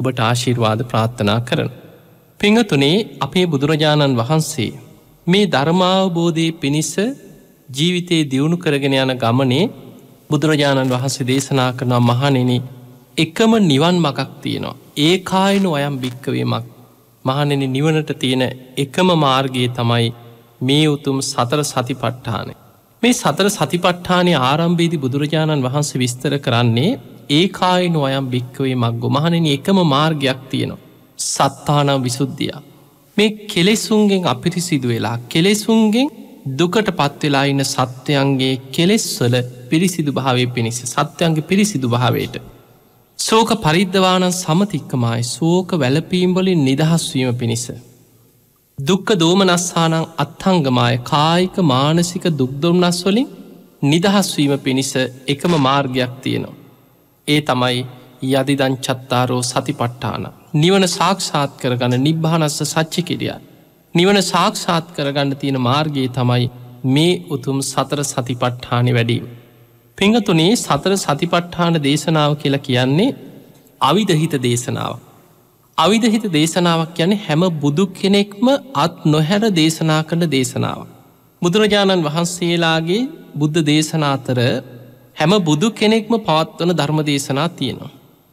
ඔබට ආශීර්වාද ප්‍රාත්ථනා කරන. පිංහතුනේ අපේ බුදුරජාණන් වහන්සේ මේ ධර්මාවබෝධය පිණිස ජීවිතයේ දියුණු කරගෙන යන ගමනේ බුදුරජාණන් වහන්සේ දේශනා කරනවා මහනෙන එකම නිවන් මකක් තියෙනවා. ඒ කායිනු අයම් භික්කවීමක් මහනෙන නිවනට තියෙන එකම මාර්ගයේ තමයි මේ උතුම් සතර සතිපට්ඨානය. මේ සතර සතිපට්ඨානය ආරම්භේදි බුදුරජාණන් වහන්සේ විස්තර කරන්නේ ඒ කායිනු අයම් භික්කවේ මක්ගො මහනෙන එකම මාර්ගයක් තියෙනවා. සත්තානම් විසුද්ධිය. මේ කෙලෙසුන්ගෙන් අපිරිසිදු වෙලා කෙලෙසුන්ගෙන් දුකට පත්වෙලා ඉන්න සත්‍යයන්ගේ කෙලෙස්වල පිරිසිදු භාවය පිණිස සත්‍යයන්ගේ පිරිසිදු භාවයට. සෝක පරිද්ධවානන් සමතික්කමයි සෝක වැලපීම්බොලින් නිදහස්වීම පිණිස. දුක්ක දෝමනස්සානං අත්හංගමාය කායික මානසික දුක්දොම්නස් වලින් නිදහස්වීම පිණිස එකම මාර්ගයක් තියෙනවා. ඒ තමයි යදිදංචත්තාරෝ සතිපට්ඨාන. නිවන සාක්ෂාත් කරගන්න නිබ්භානස්ස සච්චි කිරියා. නිවන සාක්ෂාත් කරගන්න තියෙන මාර්ගයේ තමයි මේ උතුම් සතර සතිපට්ඨානි වැඩීම. පිංහතුනේ සතර සතිපට්ඨාන දේශනාව කියලා කියන්නේ අවිදහිත දේශනාව. අවිදහිත දේශනාවක් කියන්නේ හැම බුදු කෙනෙක්ම අත් නොහැර දේශනා කරන දේශනාව. බුදුරජාණන් වහන්සේලාගේ බුද්ධ දේශනාතර හැම බුදු කෙනෙක්ම පවත්වන ධර්ම දේශනා තියෙනවා.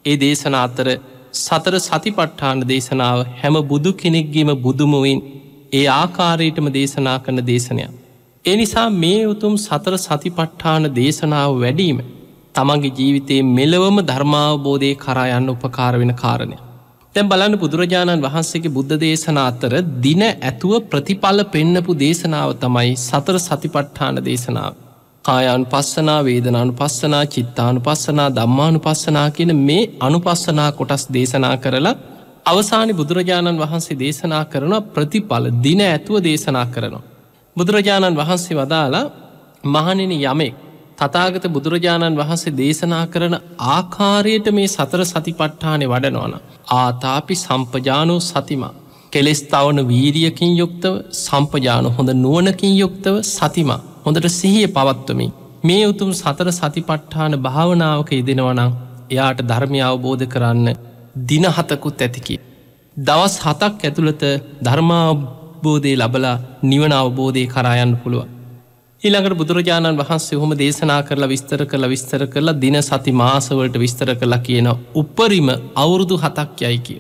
ඒ දේශන අතර සතර සතිපට්ඨාන දේශනාව හැම බුදු කෙනෙක්ගේම බුදුමුවින් ඒ ආකාරයටම දේශනා කරන දේශනයක්. ඒ නිසා මේ උතුම් සතර සතිපට්ඨාන දේශනාව වැඩීම තමන්ගේ ජීවිතයේ මෙලවම ධර්මාවබෝධය කරා යන්න උපකාර වෙන කාරණය. තැන් බලන්න බුදුරජාණන් වහන්සේගේ බුද්ධ දේශනා අතර දින ඇතුව ප්‍රතිඵල පෙන්නපු දේශනාව තමයි සතර සතිපට්ඨාන දේශනාව. කායානු පස්සනා වේදනානු පස්සනා චිත්තානු පස්සනා දම්මානු පස්සනා කියන මේ අනුපස්සනා කොටස් දේශනා කරලා අවසානි බුදුරජාණන් වහන්සේ දේශනා කරන ප්‍රතිඵල දින ඇතුව දේශනා කරනවා. බුදුරජාණන් වහන්සේ වදාලා මහනින යමෙක් තතාගත බුදුරජාණන් වහන්සේ දේශනා කරන ආකාරයට මේ සතර සතිපට්ඨානෙ වඩනවන. ආතාපි සම්පජානෝ සතිමා. කෙලෙස් තවන වීරියකින් යුක්තව සම්පජාන හොඳ නුවනකින් යුක්තව සතිමා. හොඳට සිහිය පවත්වමින්. මේ උතුම් සතර සතිපට්ඨාන භාවනාවක යෙදෙනවනං එයාට ධර්මය අවබෝධ කරන්න දිනහතකුත් ඇතිකි. දවස් හතක් ඇතුළත ධර්මාබෝධය ලබලා නිවන අවබෝධය කරායන්න පුළුවන්. ඊළඟට බුදුරජාණන් වහන්සේ හොම දේශනා කරලා විස්තර කරලා විස්තර කරලා දින සති මාසවලට විස්තර කලා කියන උපරිම අවුරුදු හතක් යයි කිය.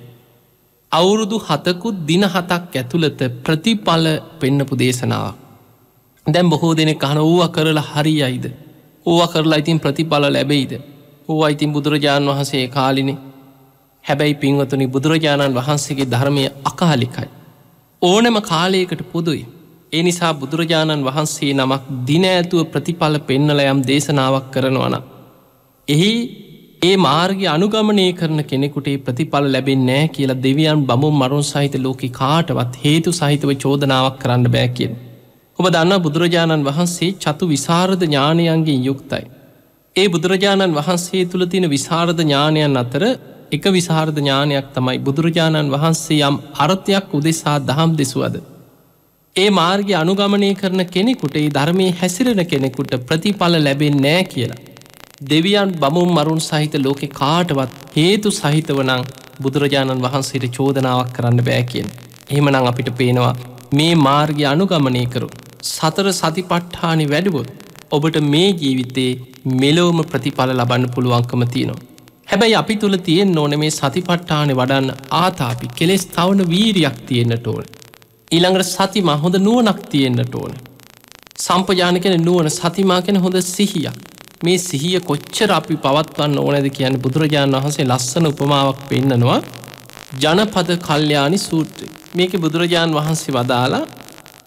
අවුරුදු හතකුත් දින හතක් ඇතුළත ප්‍රතිඵල පෙන්නපු දේශනාවක්. දැම් බොහෝ දෙනෙ කහන වූව කරලා හරි අයිද. ඕවා කරලා ඉතින් ප්‍රතිඵල ලැබෙයිද. ඕ අයිතින් බුදුරජාණන් වහන්සේ කාලිනෙ හැබැයි පින්වතුනි බුදුරජාණන් වහන්සේගේ ධර්මය අකාලිකයි. ඕනෑම කාලයකට පොදුයි. ඒ නිසා බුදුරජාණන් වහන්සේ නමක් දින ඇතුව ප්‍රතිඵල පෙන්නල යම් දේශනාවක් කරනවන. එහි ඒ මාර්ග අනුගමනය කරන කෙනෙකුටේ ප්‍රතිඵල ලැබෙන් නෑ කියලා දෙවියන් බමුන් මරුන් සහිත ලෝකි කාටවත් හේතු සහිතව චෝදනාවක් කරන්න බෑ කියෙන්. ඔබ දන්න බුදුරජාණන් වහන්සේ චතු විසාරද ඥානයන්ගේ යුක්තයි. ඒ බුදුරජාණන් වහන්සේ තුළ තියෙන විසාරද ඥානයන් අතර එක විසාරද ඥානයක් තමයි බුදුරජාණන් වහන්සේ යම් අර්ථයක් උදෙසා දහම් දෙසුවද. ඒ මාර්ග අනුගමනය කරන කෙනෙකුට ඒ ධර්මය හැසිරෙන කෙනෙකුට ප්‍රතිඵල ලැබෙන් නෑ කියලා. දෙවියන් බමුම් මරුන් සහිත ලෝකෙ කාටවත් හේතු සහිතවනං බුදුරජාණන් වහන්සේට චෝදනාවක් කරන්න බෑ කියෙන්. එහෙමනං අපිට පේනවා මේ මාර්ග අනුගමනය කරු. සතර සතිපට්ඨානි වැඩුවොත් ඔබට මේ ජීවිතයේ මෙලොවම ප්‍රතිඵල ලබන්න පුළුවන්කම තියෙනවා. හැබැයි අපි තුළ තියෙන් ඕන මේ සතිපට්ඨානෙ වඩන්න ආතාපි කෙලෙස් තවන වීරයක් තියෙන්න්නට ඕන. ඊළඟට සතිම හොඳ නුවනක් තියෙන්න්නට ඕන. සම්පජාන කෙන නුවන සතිමා කෙන හොඳ සිහියක්. මේ සිහිය කොච්චර අපි පවත්වන්න ඕනැද කියන්න බුදුරජාණන් වහන්සේ ලස්සන උපමාවක් පෙන්න්නනවා ජනපද කල්්‍යයානි සූට්‍රය මේක බුදුරජාණන් වහන්සේ වදාලා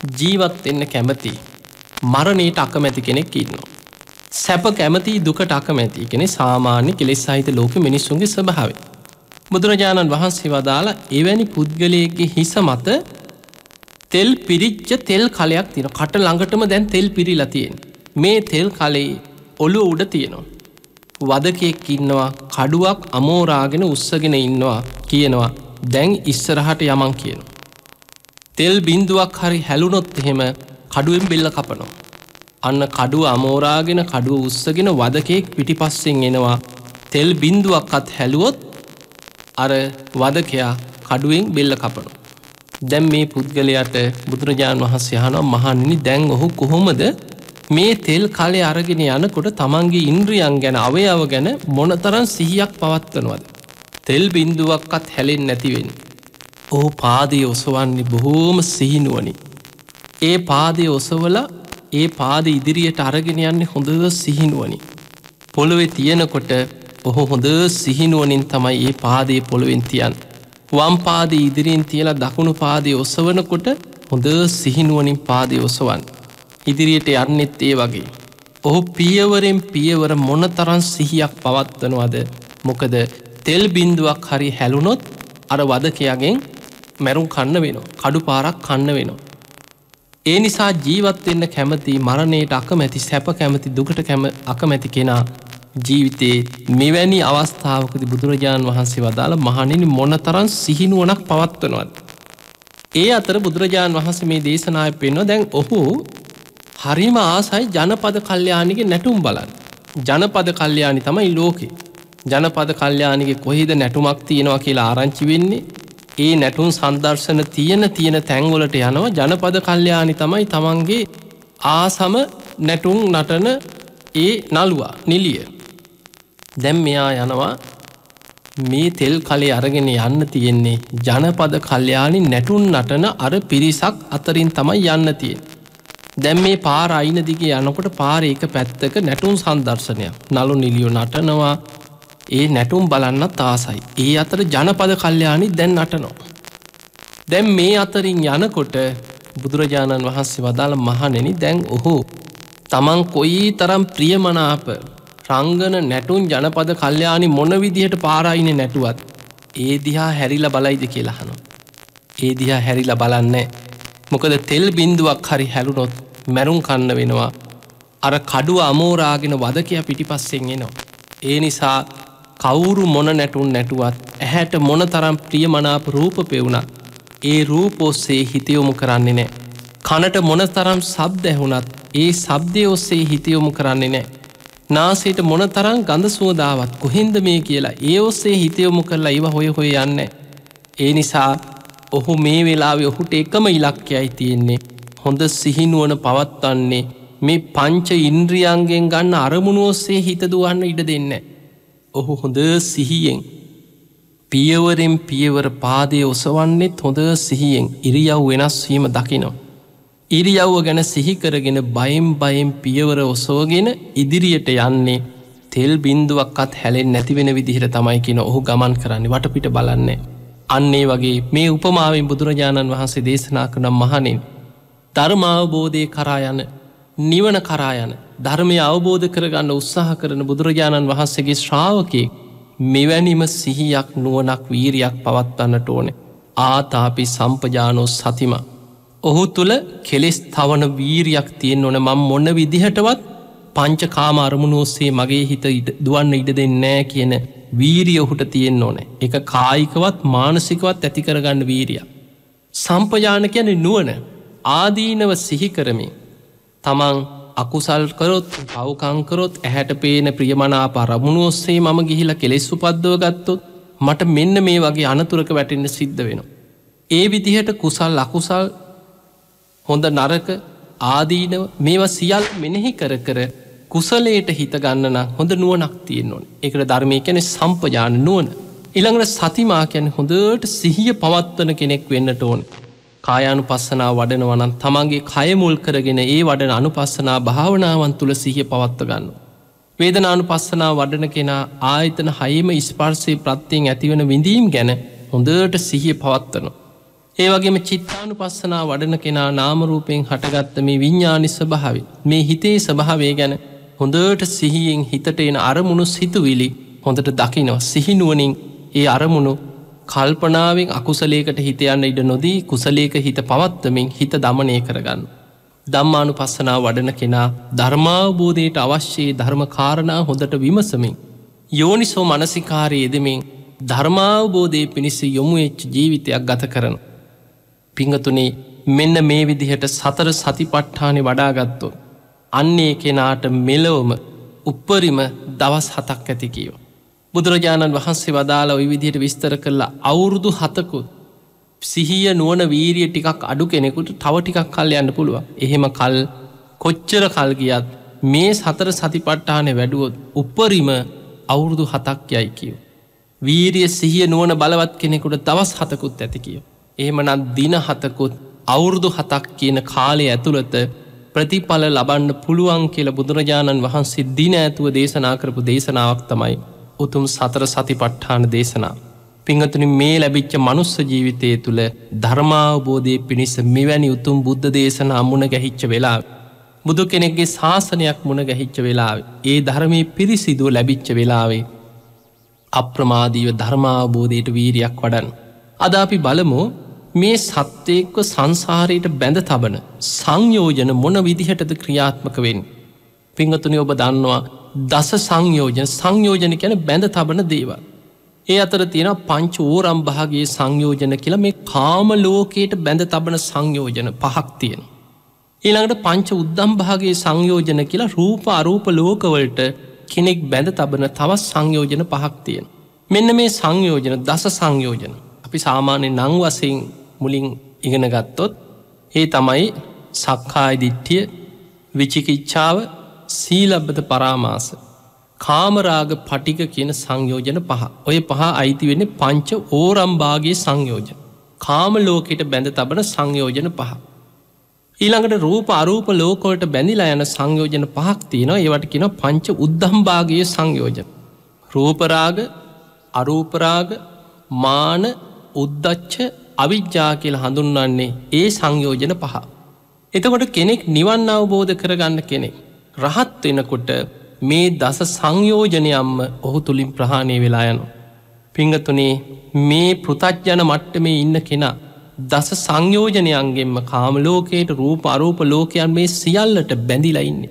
ජීවත් එන්න කැමති. මරණයට අකමැති කෙනෙක් ඉන්නවා. සැප කැමති දුකට අකමැති කෙනෙ සාමාන්‍ය කෙලෙස් සහිත ලෝක මිනිස්සුන්ගේ ස්භාව. බුදුරජාණන් වහන්සේ වදාලා එවැනි පුද්ගලයගේ හිස මත තෙල් පිරිච්ච තෙල් කලයක් තින කට ළඟටම දැන් තෙල් පිරිලා තියෙන්. මේ තෙල් කලේ ඔලු උඩ තියෙනවා. වදකෙක් ඉන්නවා කඩුවක් අමෝරාගෙන උස්සගෙන ඉන්නවා කියනවා දැන් ඉස්සරහට යමන් කියනවා. තෙල් බින්දුවක් හරි හැලුනොත් එහෙම කඩුවෙන් බෙල්ල කපනවා. අන්න කඩුව අමෝරාගෙන කඩුව උස්සගෙන වදකෙක් පිටිපස්සෙන් එනවා තෙල් බින්දුවක්කත් හැලුවොත් අර වදකයා කඩුවෙන් බෙල්ල කපනු. දැම් මේ පුද්ගලයට බුදුරජාණන් වහන්සේ යහනම් මහන්නිනි දැන් ඔහු කොහොමද මේ තෙල් කලේ අරගෙන යනකොට තමන්ගේ ඉන්ද්‍රියන් ගැන අවයාව ගැන මොනතරන් සිහියක් පවත්වනවද. තෙල් බින්දුවක්කත් හැලෙන් නැතිවෙන්. ඔහු පාදය ඔසවන්නේ බොහෝම සිහිනුවනි. ඒ පාදය ඔසවල ඒ පාද ඉදිරියට අරගෙන යන්නේ හොඳ සිහිනුවනි. පොළොවෙ තියෙනකොට ඔහු හොඳ සිහිනුවනින් තමයි ඒ පාදය පොළොවෙන් තියන්. වම්පාද ඉදිරියෙන් තියලා දකුණු පාදය ඔසවනකොට හොඳ සිහිනුවනින් පාදය ඔසවන්. ඉදිරියට යන්නෙත් ඒ වගේ. ඔහු පියවරෙන් පියවර මොන තරන් සිහියක් පවත්වනවද මොකද තෙල් බින්දුවක් හරි හැලුණොත් අර වදකයාගෙන් මැරුම් කන්න වෙනවා කඩු පාරක් කන්න වෙනවා. ඒ නිසා ජීවත්වෙන්න කැමති මරණයට අකමැති සැප කැමති දුකට කැම අකමැති කෙනා ජීවිතයේ මෙවැනි අවස්ථාවකද බුදුරජාණන් වහන්සේ වදාළ මහනිනි මොනතරන් සිහිනුවනක් පවත්වනවත්. ඒ අතර බුදුරජාණන් වහන්සේ මේ දේශනාය පෙන්ව දැන් ඔහු හරිම ආසයි ජනපද කල්්‍යයානිගේ නැටුම් බලන්. ජනපද කල්්‍යයානි තමයි ලෝකෙ. ජනපද කල්්‍යයානිගේ කොහෙද නැටුමක් තියෙනවා කියලා ආරංචි වෙන්නේ ඒ නැටුම් සන්දර්ශන තියෙන තියෙන තැන්වලට යනවා ජනපද කල්්‍යයානි තමයි තමන්ගේ ආසම නැටුම් නටන ඒ නළුවා නිලිය. දැම් මෙයා යනවා මේ තෙල් කලේ අරගෙන යන්න තියෙන්නේ ජනපද කල්්‍යයානි නැටුන් නටන අර පිරිසක් අතරින් තමයි යන්න තියෙන්. දැම් මේ පාර අයින දිගේ යනකොට පාර ඒක පැත්තක නැටුම් සන්දර්ශනයක් නලු නිලියෝ නටනවා ඒ නැටුම් බලන්නත් ආසයි. ඒ අතර ජනපද කල්්‍යයානි දැන් අටනෝ. දැන් මේ අතරින් යනකොට බුදුරජාණන් වහන්සේ වදාළ මහනෙනි දැන් ඔහෝ. තමන් කොයි තරම් ප්‍රියමනාප රංගන නැටුන් ජනපද කල්්‍යයානි මොන විදිහට පාරයින නැටුවත්. ඒ දිහා හැරිල බලයිද කියලාහනු. ඒ දිහා හැරිල බලන්නේ. මොකද තෙල් බින්දුවක් හරි හැරුණොත් මැරුම් කන්න වෙනවා. අර කඩුව අමෝරාගෙන වදකයා පිටිපස්සෙන් එනවා. ඒ නිසා කවුරු මොන නැටුන් නැටුවත් ඇහැට මොන තරම් ප්‍රිය මනාප රූප පෙවුණත් ඒ රූපෝස්සේ හිතයොමු කරන්නේ නෑ. කනට මොන තරම් සබ් දැහුණත් ඒ සබ්දය ඔස්සේ හිතයොමු කරන්නේ නෑ. නාසේට මොන තරම් ගඳ සුවදාවත් කොහෙන්ද මේ කියලා ඒ ඔස්සේ හිතයොමු කරලා ඒව හොය හොය යන්න. ඒ නිසා ඔහු මේ වෙලාවෙ ඔහුට එකම ඉලක්කයයි තියෙන්නේ. හොඳ සිහිනුවන පවත්වන්නේ මේ පංච ඉන්ද්‍රියන්ගෙන් ගන්න අරමුණුවස්සේ හිතදුවන්න ඉඩ දෙන්න. ඔහු හොඳ සිහියෙන් පියවරෙන් පියවර පාදය ඔසවන්නෙත් හොඳ සිහියෙන් ඉරියව් වෙනස්වීම දකිනවා. ඉරියව්ව ගැන සිහිකරගෙන බයිම් බයිම් පියවර ඔසෝගෙන ඉදිරියට යන්නේ තෙල් බින්දුවක්කත් හැලෙන් නැතිවෙන විදිහට තමයිකින ඔහු ගමන් කරන්නේ වටපිට බලන්නේ. අන්නේ වගේ මේ උපමාවෙන් බුදුරජාණන් වහන්සේ දේශනා කනම් මහනින්. ධර්මාවබෝධය කරා යන නිවන කරායන ධර්මය අවබෝධ කරගන්න උත්සාහ කරන බුදුරජාණන් වහන්සේගේ ශ්‍රාවකයෙක් මෙවැනිම සිහියක් නුවනක් වීරයක් පවත්වන්නට ඕන ආතාපි සම්පජානෝ සතිම ඔහු තුළ කෙලෙස් තවන වීරයක් තියෙන් ඕන මං මොන්න විදිහටවත් පංච කාමාරමුණ ඔස්සේ මගේ හිත දුවන්න ඉඩ දෙන්නෑ කියන වීරිය ඔහුට තියෙන් ඕන එක කායිකවත් මානසිකවත් ඇතිකරගන්න වීරිය සම්පජාන කියන නුවන ආදීනව සිහිකරමින් තමන් අකුසල් කරොත් පවකංකරොත් ඇහැට පේන ප්‍රියමනාප අරමුණ ඔස්සේ මම ගිහිල කෙලෙස් උපද්දව ගත්තොත් මට මෙන්න මේ වගේ අනතුරක වැටෙන්න්න සිද්ධ වෙනවා. ඒ විදිහට කුසල් අකුසල් හොඳ නරක ආදීනව මේවා සියල් මෙනෙහි කර කර කුසලයට හිතගන්නන හොඳ නුවනක් තියෙන් ඕන එකට ධර්මය කැනෙ සම්පජාන නුවන. ඉළඟට සතිමා කැන හොඳට සිහිය පවත්වන කෙනෙක් වෙන්නට ඕන. කායානු පස්සනා වඩනවනන් තමන්ගේ කයමුල් කරගෙන ඒ වඩන අනුපස්සනා භාවනාවන් තුළ සිහිය පවත්වගන්න. වේදනානු පස්සනා වඩන කෙනා ආයතන හයිම ඉස්පර්සය ප්‍රත්තියෙන් ඇතිවන විඳීම් ගැන හොඳට සිහිය පවත්වන. ඒවගේම චිත්තානු පස්සනා වඩන කෙනා නාමරූපයෙන් හටගත්ත මේ විඤ්ඥානි ස්භාවි මේ හිතේ ස්භාවේ ගැන හොඳට සිහියෙන් හිතට එන අරමුණු සිතුවිලි හොඳට දකිනව සිහිනුවනින් ඒ අරමුණු කල්පනාවෙන් අකුසලේකට හිත යන්න ඉඩ නොදී කුසලේක හිත පවත්වමින් හිත දමනය කරගන්න. දම්මානු පස්සනා වඩන කෙනා ධර්මාබෝධයට අවශ්‍යයේ ධර්ම කාරණා හොඳට විමසමින්. යෝනිසෝ මනසිකාරය යෙදමින් ධර්මාවබෝධය පිණිස යොමු එච්ච ජීවිතයක් ගත කරන. පිංහතුනේ මෙන්න මේ විදිහට සතර සතිපට්ඨානෙ වඩාගත්තෝ. අන්නේ කෙනාට මෙලොවම උප්පරිම දවස් හතක් ඇතිකියෝ. බුදුරජාණන් වහන්සේ වදාලා ඔයි විදිහයට විස්තර කරලා අවුරුදු හතකු සිහිය නුවන වීරිය ටිකක් අඩු කෙනෙකුට තව ටිකක් කල් යන්න පුළුව. එහෙම කල් කොච්චර කල් ගියත් මේ සතර සතිපට්ටානය වැඩුවොත් උපරිම අවුරුදු හතක් යයි කියව. වීරිය සිහිය නුවන බලවත් කෙනෙකුට දවස් හතකුත් ඇති කියෝ. එහෙමනත් දින හතකුත් අවුරුදු හතක් කියන කාලය ඇතුළත ප්‍රතිඵල ලබන්න පුළුවන් කියලා බුදුරජාණන් වහන්සේ දින ඇතුව දේශනා කරපු දේශනාවක් තමයි උතුම් සතර සති පට්ඨාන දේශනා. පිංහතුනි මේ ලැබිච්ච මනුස්ස ජීවිතය තුළ ධර්මාවබෝධය පිණිස මෙවැනි උතුම් බුද්ධ දේශන අමුණ ගැහිච්ච වෙලා. බුදු කෙනෙක්ගේ ශාසනයක් මුණ ගැහිච්ච වෙලාව ඒ ධර්මය පිරිසිදුව ලැබිච්ච වෙලාවේ. අප්‍රමාදීව ධර්මාවබෝධයට වීරයක් වඩන්. අද අපි බලමු මේ සත්‍යයෙක්ව සංසාරයට බැඳ තබන සංයෝජන මොන විදිහටද ක්‍රියාත්මක වෙන්. පිංහතුනි ඔබ දන්නවා දස සංයෝජන සංයෝජන කැන බැඳ තබන දේවල්. ඒ අතර තියෙන පංච ඌරම්භාගේ සංයෝජන කියලා මේ කාම ලෝකයට බැඳ තබන සංයෝජන පහක් තියෙන. ඊළඟට පංච උද්දම්භාගේ සංයෝජන කියලා රූප අරූප ලෝකවලට කෙනෙක් බැඳ තබන තවත් සංයෝජන පහක් තියෙන. මෙන්න මේ සංයෝජන දස සංයෝජන. අපි සාමාන්‍ය නං වසින් මුලින් ඉගෙන ගත්තොත් ඒ තමයි සක්කාය දිට්ටිය විචිකිච්ඡාව සීලබ්බත පරාමාස කාමරාග පටික කියන සංයෝජන පහ ඔය පහ අයිති වෙන පංච ඕරම්භාගේ සංයෝජන කාම ලෝකෙට බැඳ තබන සංයෝජන පහ ඊළඟට රූප අරූප ලෝකෝට බැඳිලා යන සංයෝජන පහක් තියෙනවා ඒවට කියෙන පංච උද්දම්භාගේ සංයෝජන රූපරාග අරූපරාග මාන උද්දච්ච අවිද්‍යා කියල හඳුන්වන්නේ ඒ සංයෝජන පහ එතකොට කෙනෙක් නිවන් අවබෝධ කරගන්න කෙනෙක් රහත් වෙනකොට මේ දස සංයෝජනයම්ම ඔහු තුළින් ප්‍රහාණය වෙලා යනු. පිංගතුනේ මේ පෘතජ්ජන මට්ටමේ ඉන්න කෙනා. දස සංයෝජනයන්ගෙන්ම කාමලෝකයට රූප අරූප ලෝකයන් මේ සියල්ලට බැඳිලයින්නේ.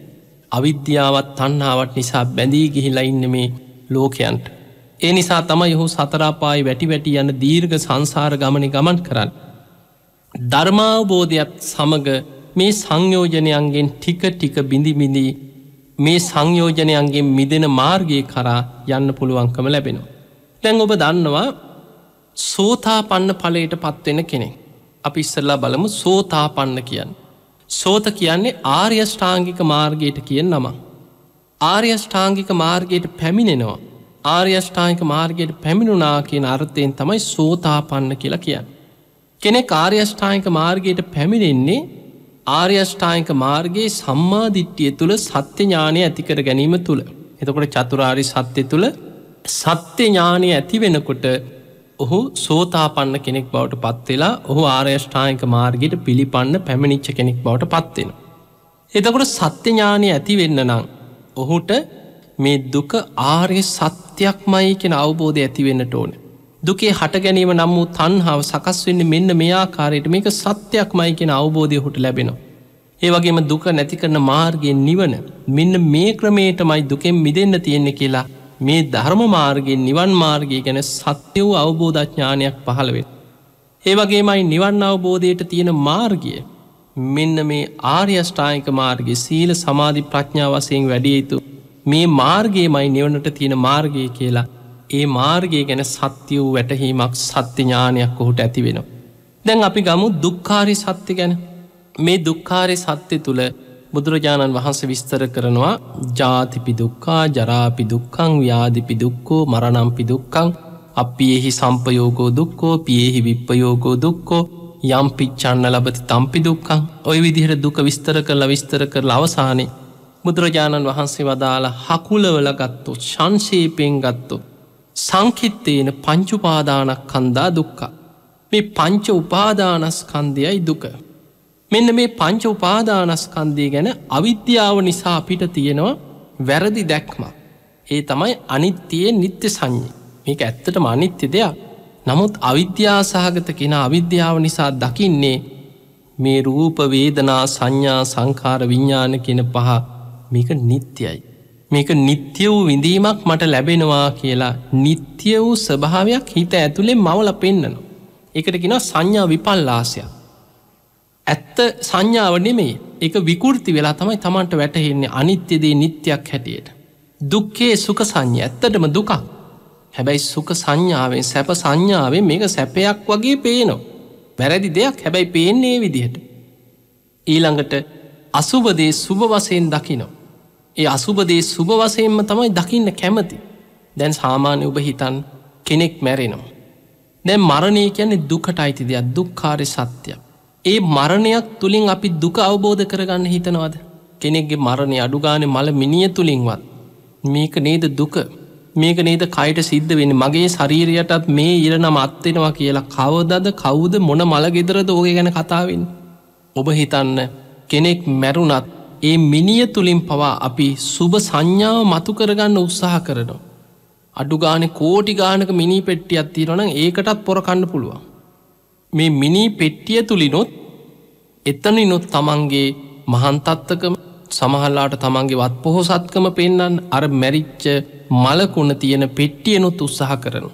අවිද්‍යාවත් තන්නාවට නිසා බැඳී ගිහිලයින්න මේ ලෝකයන්ට. ඒ නිසා තමයි ඔහු සතරාපායි වැටි වැටි යන දීර්ඝ සංසාර ගමන ගමන් කරන්න. ධර්මාවබෝධයක් සමඟ මේ සංයෝජනයන්ගෙන් ටික ටික බිඳිබිඳී මේ සංයෝජනයන්ගේ මිදෙන මාර්ගය කරා යන්න පුළුවන්කම ලැබෙනවා. දැන් ඔබ දන්නවා සෝතා පන්න පලයට පත්වෙන කෙනෙක්. අපි ඉස්සල්ලා බලමු සෝතා පන්න කියන්න. සෝත කියන්නේ ආර්යෂ්ඨාංගික මාර්ගයට කියෙන් නම. ආර්යෂ්ඨාංගික මාර්ගයට පැමිණෙනවා. ආර්යෂ්ඨාංක මාර්ගයට පැමිණුනා කියන අර්ථයෙන් තමයි සෝතා පන්න කියලා කියන්න. කෙනෙ ආර්යෂ්ඨාංක මාර්ගයට පැමිණෙන්නේ ආර්යෂ්ඨායික මාර්ගයේ සම්මාධිට්්‍යිය තුළ සත්‍ය ඥානය ඇතිකර ගැනීම තුළ. එතකොට චතුරාරි සත්‍ය තුළ සත්‍ය ඥානය ඇති වෙනකොට ඔහු සෝතාපන්න කෙනෙක් බවට පත්වෙලා ඔහු ආර්යෂ්ඨායික මාර්ගයට පිළිපන්න පැමිණිච්ච කෙනෙක් බවට පත්වෙන. එතකොට සත්‍යඥානය ඇති වෙන්න නම් ඔහුට මේ දුක ආර්ය සත්‍යයක් මයි කෙන අවබෝධය ඇතිවෙන්න ඕනේ. දුකේ හට ගැනීම නම් වූ තන්හාාව සකස් වෙන්න මෙන්න මෙයාකාරයට මේක සත්‍යයක් මයිකෙන අවබෝධය හොට ලැබෙනවා. ඒ වගේම දුක නැති කරන මාර්ගෙන් නිවන මෙන්න මේ ක්‍රමේට මයි දුකෙන් මිදන්න තියෙන්න කියලා මේ ධර්ම මාර්ගෙන් නිවන් මාර්ගය ගැන සත්‍ය වූ අවබෝධඥානයක් පහළවෙත්. ඒ වගේමයි නිවන් අවබෝධයට තියෙන මාර්ගිය මෙන්න මේ ආර්යෂ්ඨායික මාර්ග සීල සමාධි ප්‍රඥාවසයෙන් වැඩිය යුතු මේ මාර්ගයේ මයි නිවනට තියෙන මාර්ගය කියලා ඒ මාර්ගය ගැන සත්‍ය වූ වැටහීමක් සත්‍යඥානයක් ඔහුට ඇති වෙනවා. දැන් අපි ගමු දුක්කාරි සත්‍ය ගැන මේ දුක්කාරය සත්‍ය තුළ බුදුරජාණන් වහන්ස විස්තර කරනවා ජාතිපි දුක්කා ජරාපි දුක්කං ව්‍යාධිපි දුක්කෝ මරණම්පි දුක්කං අපි එහි සම්පයෝගෝ දුක්කෝ පියෙහි විප්පයෝගෝ දුක්කෝ යම්පිච්චන්න ලබති තම්පි දුක්කං ඔය විදිහට දුක විස්තර කරලා විස්තර කර අවසානේ බුදුරජාණන් වහන්සේ වදාළ හකුලවල ගත්තු ශංශේපයෙන් ගත්තු සංකිත්තයන පංචුපාදානක් කන්දා දුක්කා. මේ පංච උපාදානස්කන්දයයි දුක. මෙන්න මේ පංච උපාදානස්කන්දී ගැන අවිද්‍යාව නිසා අපිට තියෙනවා වැරදි දැක්ම. ඒ තමයි අනිත්තියේ නිත්‍ය සංඥ මේක ඇත්තට මනිත්‍ය දෙයක් නමුත් අවිද්‍යා සහගත කෙන අවිද්‍යාව නිසා දකින්නේ මේ රූපවේදනා සංඥා සංකාර විඤ්ඥාන කෙන පහ මේක නිත්‍යයි. මේක නිත්‍ය වූ විඳීමක් මට ලැබෙනවා කියලා නිත්‍ය වූ ස්වභාවයක් හිත ඇතුළේ මවල පෙන්න්නනවා. එකට කෙන සංඥා විපල්ලාසයක්. ඇත්ත සංඥාව නෙමේ එක විකෘති වෙලා තමයි තමන්ට වැටහෙන්නේ අනිත්‍යදේ නිත්‍යයක් හැටියට. දුක්කේ සුක සංඥ ඇත්තටම දුකක්. හැබැයි සුක සංඥාවෙන් සැප සංඥාවෙන් මේක සැපයක් වගේ පේනවා. වැරදි දෙයක් හැබැයි පේන්නේ විදිහට. ඊළඟට අසුබදේ සුභ වසයෙන් දකිනවා. ඒ අසුබදේ සුභ වසයෙන්ම තමයි දකින්න කැමති දැන් සාමාන්‍ය ඔබ හිතන් කෙනෙක් මැරෙනවා. දැන් මරණය කියන්නේ දුකට අයිති දෙයක් දුක්කාරය සත්‍යයක්. ඒ මරණයක් තුළින් අපි දුක අවබෝධ කරගන්න හිතනවද කෙනෙක්ගේ මරණය අඩුගාන මල මිනිිය තුළින්වත් මේක නේද දුක මේක නේද කයට සිද්ධ වෙන මගේ ශරීරයටත් මේ ඉරනම අත්වෙනවා කියලා කවදද කවුද මොන මළගෙදරද ඕක ගැන කතාවෙන් ඔබ හිතන්න කෙනෙක් මැරුණත් ඒ මිනිය තුළින් පවා අපි සුබ සංඥාව මතු කරගන්න උත්සාහ කරනවා. අඩුගානෙ කෝටි ගානක මිනි පෙට්ටිය අත්තිරන ඒකටත් පොරකණ්ඩ පුළුවන්. මේ මිනී පෙට්ටිය තුළිනොත් එතනිනොත් තමන්ගේ මහන්තත්වකම සමහල්ලාට තමන්ගේ වත් පොහොසත්කම පෙන්නන් අර මැරිච්ච මලකුණ තියෙන පෙට්ටියනොත් උත්සාහ කරනු.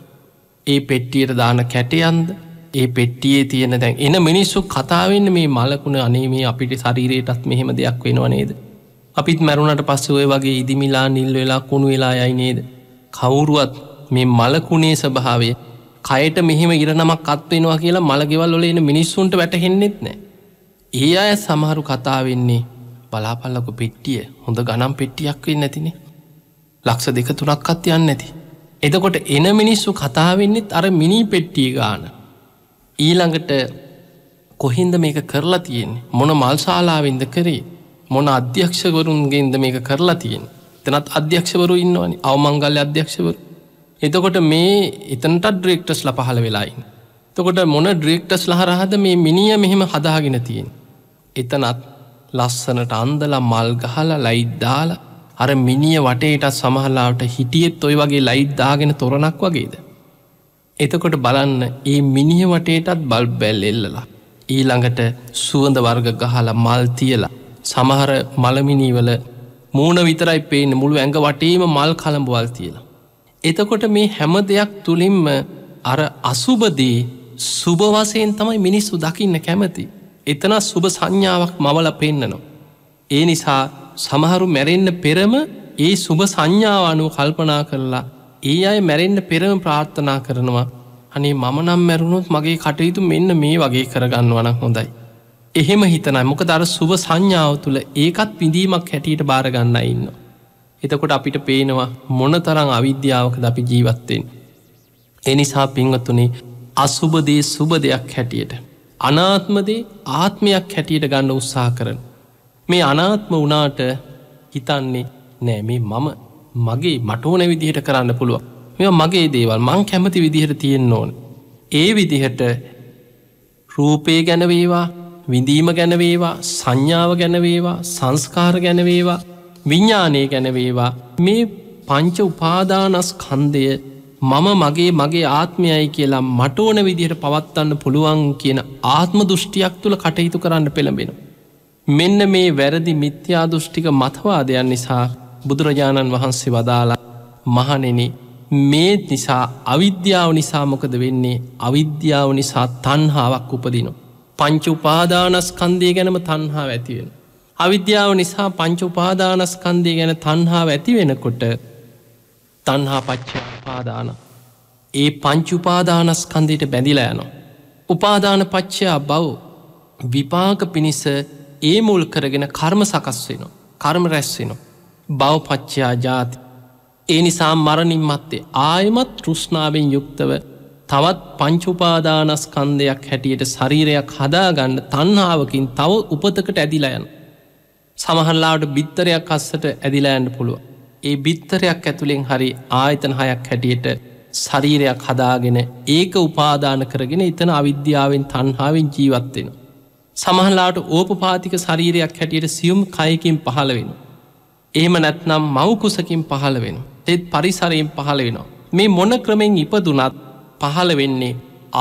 ඒ පෙට්ටියට දාන කැටයන්ද ඒ පෙට්ටියේ තියෙන දැන් එන මිනිස්සු කතාවන්න මේ මලකුණ අනේ මේ අපිට ශරීරයටත් මෙහෙම දෙයක් වෙනවා නේද. අපිත් මැරුණට පස්සුවේ වගේ ඉදිමිලා නිල් වෙලා කුණු වෙලා යයි නේද. කවුරුවත් මේ මලකුණේ ස්භාවේ කයට මෙහෙම ඉරණමක් අත්වෙනවා කියලා මළගෙවල් ඔල එන මිනිස්සුන්ට වැටහෙන්නෙත් නෑ. ඒ අය සමහරු කතාවෙන්නේ බලාපල්ලකු පෙට්ටිය හොඳ ගනම් පෙට්ටියක් වෙන්න ඇතිනේ. ලක්ෂ දෙක තුනක්කත් යන්න ඇති. එදකොට එන මිනිස්සු කතාවෙන්නෙත් අර මිනි පෙට්ටිය ගාන ඊළඟට කොහින්ද මේක කරලා තියෙන් මොන මල්ශාලාවෙන්ද කරේ මොන අධ්‍යක්ෂවරුන්ගේන්ද මේක කරලා තියෙන් තනත් අධ්‍යක්ෂවරු ඉන්නවනි අවමංගල්ල අධ්‍යක්ෂවරු එතකොට මේ එතනට ඩ්‍රෙක්ටස් ල පහළ වෙලායින් තකොට මොන ඩ්‍රෙක්ටස් ලහරහද මේ මිනිිය මෙහෙම හදාගෙන තියෙන් එතනත් ලස්සනට අන්දල මල්ගහල ලයිද්දාල අර මිනිිය වටේටත් සමහලාට හිටියෙත් ඔොයි වගේ ලයිද්දාගෙන තොරණක් වගේද එතකොට බලන්න ඒ මිනිහ වටේටත් බල් බැල් එල්ලලා. ඊළඟට සුවඳ වර්ග ගහලා මල් තියලා. සමහර මළමිනීවල මූුණ විතරයි පේන මුළු ඇඟ වටේම මල් කළඹවල් තියලා. එතකොට මේ හැම දෙයක් තුළින්ම අර අසුබදී සුභවසයෙන් තමයි මිනිස්සු දකින්න කැමති. එතන සුභ සංඥාවක් මවල පෙන්න්නනවා. ඒ නිසා සමහරු මැරෙන්න පෙරම ඒ සුභ සංඥාව අනුව කල්පනා කරලා ඒ අය මැරෙන්න්න පෙරම ප්‍රාර්ථනා කරනවා අනේ මම නම් මැරුණුත් මගේ කටයුතු මෙන්න මේ වගේ කරගන්න වනක් හොඳයි. එහෙම හිතනයි මොක දර සුභ සංඥාව තුළ ඒකත් පිඳීමක් හැටියට බාරගන්න ඉන්න. එතකොට අපිට පේනවා මොන තරං අවිද්‍යාවකද අපි ජීවත්තෙන්. එනිසා පිංවතුනේ අසුභදේ සුභ දෙයක් හැටියට. අනාත්මදේ ආත්මයක් හැටියට ගන්න උත්සා කරන. මේ අනාත්ම වනාට හිතන්නේ නෑ මේ මම මගේ මටඕන විදිහට කරන්න පුළුවන් මෙ මගේ දේවල් මං කැමති විදිහට තියෙන් ඕන ඒ විදිහට රූපය ගැනවේවා විඳීම ගැනවේවා සංඥාව ගැනවේවා සංස්කාර ගැනවේවා විඤ්ඥානය ගැනවේවා මේ පංච උපාදානස් කන්දය මම මගේ මගේ ආත්මයයි කියලා මටඕන විදිහට පවත්වන්න පුළුවන් කියන ආත්ම දෘෂ්ටියක් තුළ කටයුතු කරන්න පෙළඹෙන. මෙන්න මේ වැරදි මිත්‍යා දෘෂ්ටික මතවාදයන් නිසා බුදුරජාණන් වහන්සේ වදාලා මහනෙන මේත් නිසා අවිද්‍යාව නිසා මොකද වෙන්නේ අවිද්‍යාව නිසා තන්හාාවක් උපදිනවා. පංච උපාදානස්කන්දය ගැනම තන්හා ඇතිවෙන. අවිද්‍යාව නිසා පංච උපාදානස්කන්දය ගැන තන්හාාව ඇති වෙනකොට තන්හා පච්ච පාදාන. ඒ පංච උපාදානස්කන්දයට බැඳිලා යනවා. උපාදාන පච්චයා බව් විපාක පිණිස ඒ මුල් කරගෙන කර්ම සකස් වෙනවා. කර්ම රැස් වෙනවා. බවපච්චයා ජාති. ඒ නිසා මරණින් මත්තේ ආයමත් තෘෂ්ණාවෙන් යුක්තව තවත් පංචුපාදානස්කන්දයක් හැටියට ශරීරයක් හදාගන්න තන්හාාවකින් තව උපතකට ඇදිලයන්. සමහල්ලාට බිත්තරයක් අස්සට ඇදිලෑන්ඩ පුළුව. ඒ බිත්තරයක් ඇතුළෙන් හරි ආයතන හයක් හැටියට ශරීරයක් හදාගෙන ඒක උපාදාන කරගෙන එතන අවිද්‍යාවෙන් තන්හාාවෙන් ජීවත්වෙන. සමහලාට ඕපපාතික ශරීරයක් හැටියට සියුම් කයකින් පහළ වෙන. එහෙම නැත්නම් මවකුසකින් පහළ වෙන. තෙත් පරිසරයෙන් පහළ වෙනවා. මේ මොන ක්‍රමෙන් ඉපදුනත් පහළ වෙන්නේ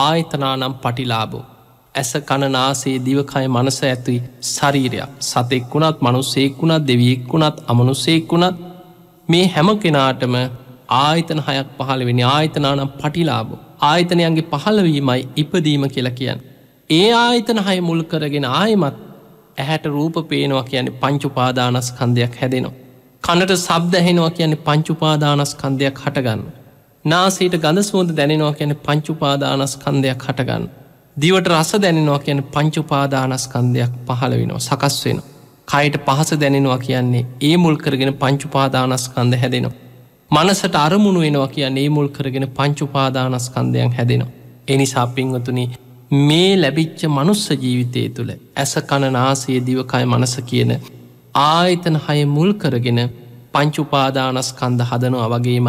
ආයතනානම් පටිලාබෝ. ඇස කණනාසේ දිවකය මනස ඇතුයි ශරීරයක් සතෙක් වුණත් මනුස්සෙක් වුණත් දෙවියෙක් වුණත් අමනුස්සෙක් වුණත් මේ හැම කෙනාටම ආයතන හයක් පහළවෙනි ආයතනානම් පටිලාබෝ ආයතනයන්ගේ පහළවීමයි ඉපදීම කියලා කියන්න. ඒ ආයතන හය මුල් කරගෙන ආයමත් ඇහැට රූප පේනවා කියන්නේ පංචුපාදානස්කන්ධයක් හැදෙනවා. කනට සබ්ද ඇහෙනවා කියන්නේ පංචුපාදානස්කන්ධයක් හටගන්න. නාසීට ගඳ සුවඳ දැනෙනවා කියන පංචුපාදානස්කන්ධයක් හටගන්න. දිවට රස දැනෙනවා කියන පංචුපාදානස්කන්ධයක් පහළ වෙනවා සකස් වෙන. කයට පහස දැනෙනවා කියන්නේ ඒ මුල් කරගෙන පංචුපාදානස්කන්ධ හැදෙනවා. මනසට අරමුණු වෙනවා කියන්නේ ඒ මුල් කරගෙන පංචුපාදානස්කන්ධයක් හැදෙනවා. එනිසා පින්වතුනි මේ ලැබිච්ච මනුස්ස ජීවිතය තුළ ඇස කණ නාසයේ දිවකය මනස කියන ආයතන හය මුල් කරගෙන පංචුපාදානස්කන්ද හදනවා වගේමයි